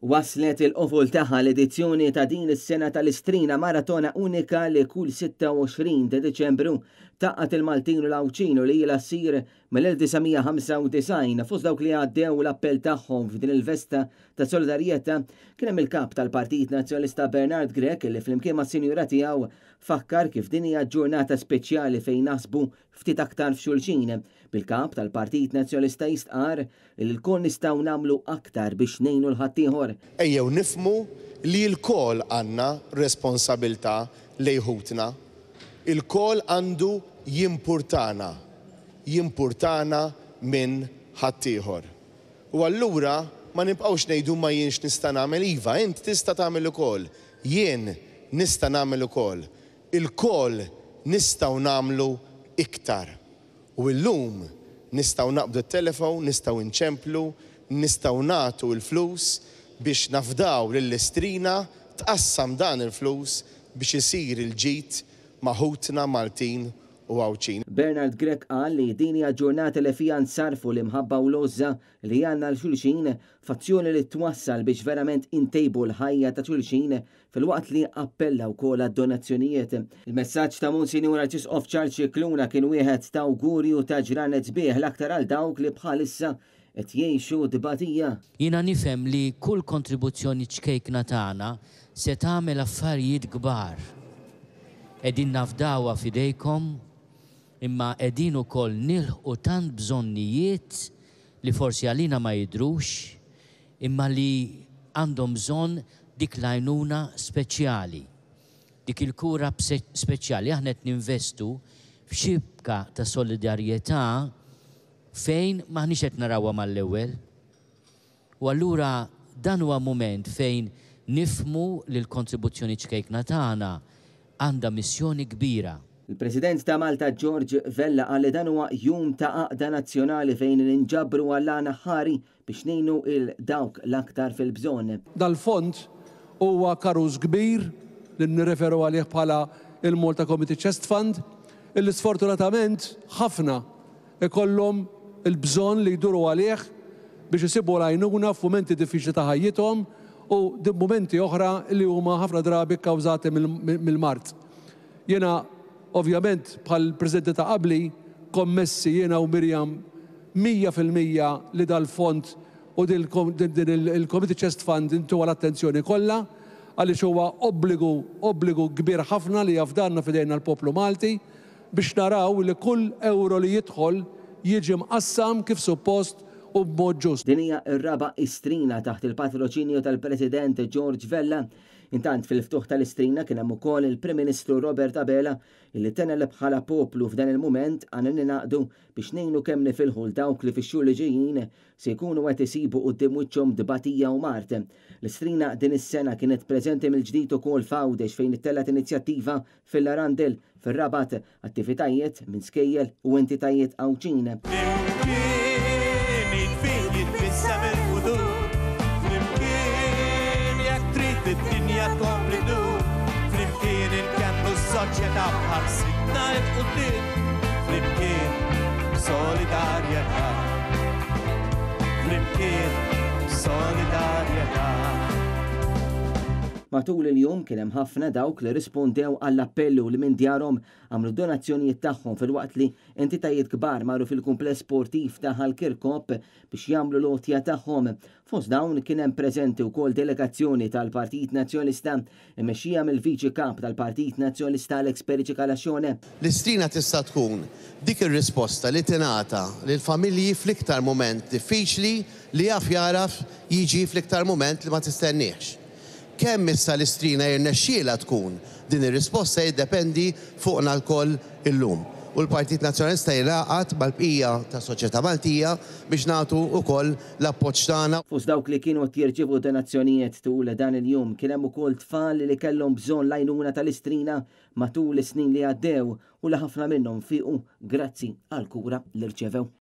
Waslet il-qofol taħħa l-edizzjoni ta' din is-sena tal-istrina maratona unika li kull 26 ta' Deċembru taqqat il-Maltin u l-Awċinu li jila sir mill-1995 fost dawk li għaddew l-appell tagħhom f'din il-vesta ta' solidarjetà kien hemm il-kap tal-Partit Nazzjonista Bernard Grek li flimkien ma' sinjura tiegħu fakkar kif din hija ġurnata speċjali fejn naħsbu ftit aktar f'xulxin. Bil-kap tal-Partit Nazzjonalista jistqar li l-kol nistgħu nagħmlu aktar biex nejnu l-ħaddieħor. Ejjew nifmu li l-kol għandna responsabilta lejħutna. Il-kol għandu jimpurtana, jimpurtana minn ħaddieħor. U allura ma nibqawx nejdu ma jienx nista' nagħmel iva, int tista' tagħmel ukoll. Jien nista' nagħmel ukoll. Il-kol nistgħu nagħmlu iktar. U l-lum nistaw naqbdu t-telefon, nistaw inċemplu, nistaw natu il-flus biex nafdaw l-istrina tqassam dan il-flus biex isir il-ġit maħutna Maltin u għawċin. Bernard Grek qal li dini ġurnata li fija nsarfu li mħabba u lozza li għanna l-xulxin fazzjoni li twassal biex verament intejbu l-ħajja ta' xulxin fil-waqt li appella u kola donazzjonijiet. Il-messagġ ta' Monsignor Arċis of Church Kluna kien wieħed ta' uguri u ta' ġranet bieħ l-aktar għal dawk li bħalissa et jiexu dbatija. Jina nifem li kull kontribuzzjoni ċkejkna tagħna se tagħmel affarijiet kbar. Edin nafdawa fidejkom imma edin u koll nilħu tant bżonnijiet li forsi għalina ma jidrux, imma li għandhom bżon dik lajnuna speċjali, dik il-kura speċjali. Aħna ninvestu f'xibka ta' solidarjetà fejn maħniex qed narawha mal-ewwel. U allura dan huwa moment fejn nifmu li l-kontribuzzjoni ċkejkna tagħna għandha missjoni kbira Il-President ta' Malta George Vella għal dan huwa jum ta' aqda nazzjonali fejn ninġabru għall-għana ħari biex ninu il-dawk l-aktar fil-bżon. Dal-fond huwa karuż kbir li nirreferu għalih bħala il-Malta Committee Chest Fund illi sfortunatament ħafna ikollhom il-bżon li jduru għalih biex jisibu għajnuna f'mumenti diffiċli ta' ħajjithom u momenti oħra li huma ħafna drabi kkawżati mill-Mart. Jena ovvjament bħal preżidenti ta' qabli kommessi jiena u Mirjam 100% li dal-fond u din il-Committee Chest Fund intu għal-attenzjoni kollha għaliex huwa obbligu obbligu kbir ħafna li jafdanna fidejna l-poplu Malti biex naraw li kull euro li jidħol jiġi mqassam kif suppost u b'mod ġust. Din hija r-raba istrina taħt il-patroċinju tal-President George Vella Intant fil-ftuħ tal-istrina kien hemm ukoll il-Prim Ministru Robert Abela illi tenel bħala poplu f'dan il-mument għanin ninaqdu biex nejnu kemm nifilħu dawk li fix-xhur li ġejjin se jkunu qed isibu quddiem wiċċhom dibatija u mart. L-istrina din is-sena kienet preżenti mill-ġdid ukoll f'Għawdex fejn it-telet inizjattiva fil-Arandel fir-Rabat attivitajiet minn skejjel u entitajiet għawċin. Solidarity. Parsignal und Matul il-jum kien hemm ħafna dawk li rispondew għall-appellu li minn djarhom għamlu donazzjonijiet tagħhom fil-waqt li entitajiet kbar maru fil-kumpless sportiv taħal Kirkop biex jagħmlu lotja tagħhom. Fost dawn kien hemm preżenti wkoll delegazzjoni tal-Partit Nazzjonista imexxija mill-Viċi Kap tal-Partit Nazzjonista Alex Periċi Kalaxone. L-istrina tista' tkun dik ir-risposta li tingħata lil familji fl-iktar moment diffiċli li jaf jaraf jiġi fl-iktar moment li ma tistenniex kemm issa l-istrina jirnexxiela tkun din ir-risposta jiddependi fuqna l-koll illum. U l-Partit Nazjonalista jilaqat mal-bqija ta' soċjetà Maltija biex nagħtu wkoll l-appoġġ tagħna. Fus dawk li kienu qed jirġibu donazzjonijiet tul dan il-jum kien hemm ukoll tfal li kellhom bżonn lajnuna tal-istrina matul is-snin li għaddew u li ħafna minnhom fiqu grazzi għal kura li rċevew.